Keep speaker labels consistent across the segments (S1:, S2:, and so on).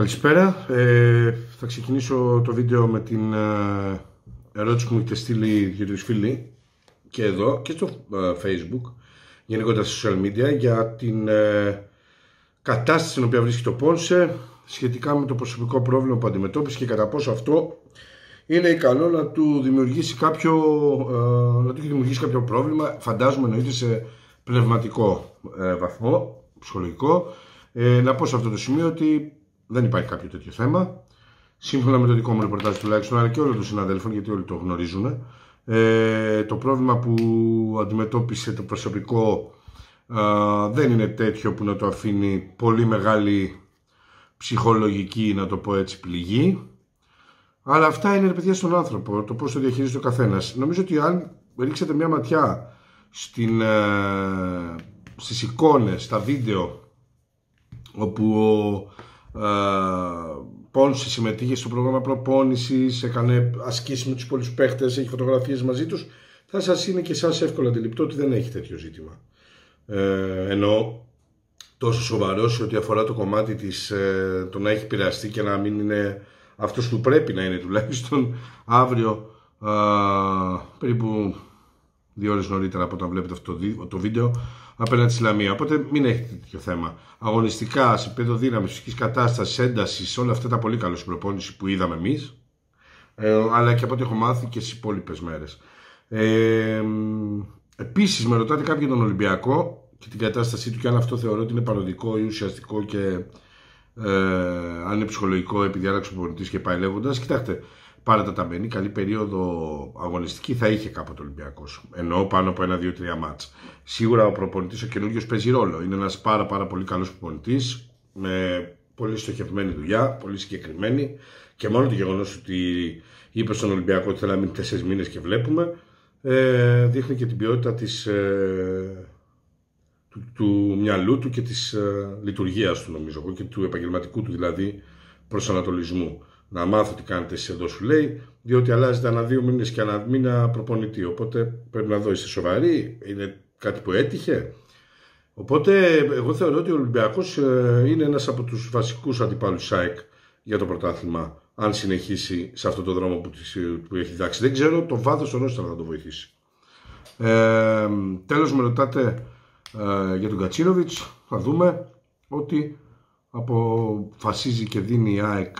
S1: Καλησπέρα. Ε, θα ξεκινήσω το βίντεο με την ε, ερώτηση που μου έχετε στείλει για φίλοι και εδώ και στο ε, facebook γενικότερα στα social media για την ε, κατάσταση στην οποία βρίσκεται το Πόνσε σχετικά με το προσωπικό πρόβλημα που αντιμετώπισε και κατά πόσο αυτό είναι ικανό να του δημιουργήσει κάποιο, να του δημιουργήσει κάποιο πρόβλημα φαντάζομαι εννοείται σε πνευματικό βαθμό, ψυχολογικό να πω σε αυτό το σημείο ότι δεν υπάρχει κάποιο τέτοιο θέμα. Σύμφωνα με το δικό μου ρεπορτάζ τουλάχιστον, αλλά και όλων των συναδέλφων, γιατί όλοι το γνωρίζουν, ε, το πρόβλημα που αντιμετώπισε το προσωπικό ε, δεν είναι τέτοιο που να το αφήνει πολύ μεγάλη ψυχολογική, να το πω έτσι, πληγή. Αλλά αυτά είναι, παιδιά, στον άνθρωπο, το πώς το διαχειρίζεται ο καθένας. Νομίζω ότι αν ρίξετε μια ματιά στην, ε, στις εικόνες, στα βίντεο, όπου ο ε, Πόνση συμμετείχε στο πρόγραμμα προπόνηση, έκανε ασκήσει με τους πολλούς παίχτες, έχει φωτογραφίες μαζί τους. Θα σας είναι και εσάς εύκολα αντιληπτό ότι δεν έχει τέτοιο ζήτημα. Ε, ενώ τόσο σοβαρός σε ό,τι αφορά το κομμάτι της, ε, το να έχει πειραστεί και να μην είναι Αυτός που πρέπει να είναι τουλάχιστον αύριο ε, περίπου δύο ώρες νωρίτερα από όταν βλέπετε αυτό το βίντεο, απέναντι στη Λαμία. Οπότε μην έχετε τέτοιο θέμα. Αγωνιστικά, σε επίπεδο δύναμη, φυσική κατάστασης, έντασης, όλα αυτά τα πολύ καλό προπόνηση που είδαμε εμείς, ε, αλλά και από ό,τι έχω μάθει και στις υπόλοιπες μέρες. Ε, Επίσης, με ρωτάτε κάποιον τον Ολυμπιακό και την κατάστασή του και αν αυτό θεωρώ ότι είναι παροδικό ή ουσιαστικό και ε, αν είναι ψυχολογικό επειδή άλλαξε ο και πάει λέγοντας. Κοιτάξτε, παραταταμένη, καλή περίοδο αγωνιστική θα είχε κάποτε ο Ολυμπιακός. Εννοώ πάνω από ένα-δύο-τρία μάτ. Σίγουρα ο προπονητής ο καινούριο παίζει ρόλο. Είναι ένας πάρα, πάρα πολύ καλός προπονητής με πολύ στοχευμένη δουλειά, πολύ συγκεκριμένη και μόνο το γεγονός ότι είπε στον Ολυμπιακό ότι θέλει να μείνει τέσσερις μήνες και βλέπουμε ε, δείχνει και την ποιότητα της, ε, του, του μυαλού του και της ε, λειτουργίας του νομίζω και του επαγγελματικού του δηλαδή προσανατολισμού να μάθω τι κάνετε εσείς εδώ, σου λέει, διότι αλλάζετε ανά δύο μήνες και ανά μήνα προπονητή. Οπότε πρέπει να δω, είστε σοβαροί, είναι κάτι που έτυχε. Οπότε εγώ θεωρώ ότι ο Ολυμπιακός ε, είναι ένας από τους βασικούς αντιπάλους ΣΑΕΚ για το πρωτάθλημα, αν συνεχίσει σε αυτό το δρόμο που, ε, που έχει διδάξει. Δεν ξέρω το βάθος των όσων θα το βοηθήσει. Ε, Τέλος, με ρωτάτε ε, για τον Κατσίνοβιτ. Θα δούμε ότι αποφασίζει και δίνει η ΑΕΚ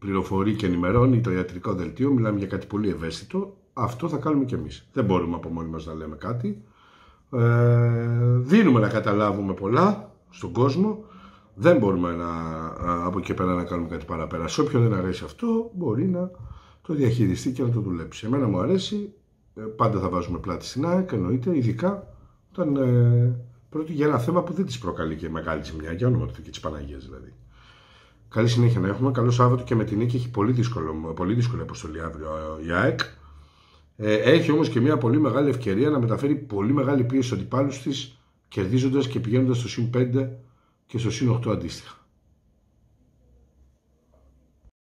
S1: πληροφορεί και ενημερώνει το ιατρικό δελτίο, μιλάμε για κάτι πολύ ευαίσθητο, αυτό θα κάνουμε κι εμείς. Δεν μπορούμε από μόνοι μας να λέμε κάτι. Ε, δίνουμε να καταλάβουμε πολλά στον κόσμο, δεν μπορούμε να, από εκεί πέρα να κάνουμε κάτι παραπέρα. Σε όποιον δεν αρέσει αυτό μπορεί να το διαχειριστεί και να το δουλέψει. Εμένα μου αρέσει, ε, πάντα θα βάζουμε πλάτη στην ΑΕΚ, εννοείται, ειδικά όταν ε, για ένα θέμα που δεν της προκαλεί και μεγάλη ζημιά, για όνομα του και της Παναγίας δηλαδή. Καλή συνέχεια να έχουμε. Καλό Σάββατο και με την νίκη έχει πολύ, δύσκολο, πολύ δύσκολη αποστολή αύριο ε, η ΑΕΚ. Ε, έχει όμως και μια πολύ μεγάλη ευκαιρία να μεταφέρει πολύ μεγάλη πίεση στου αντιπάλους της, κερδίζοντας και πηγαίνοντας στο συν 5 και στο συν 8 αντίστοιχα.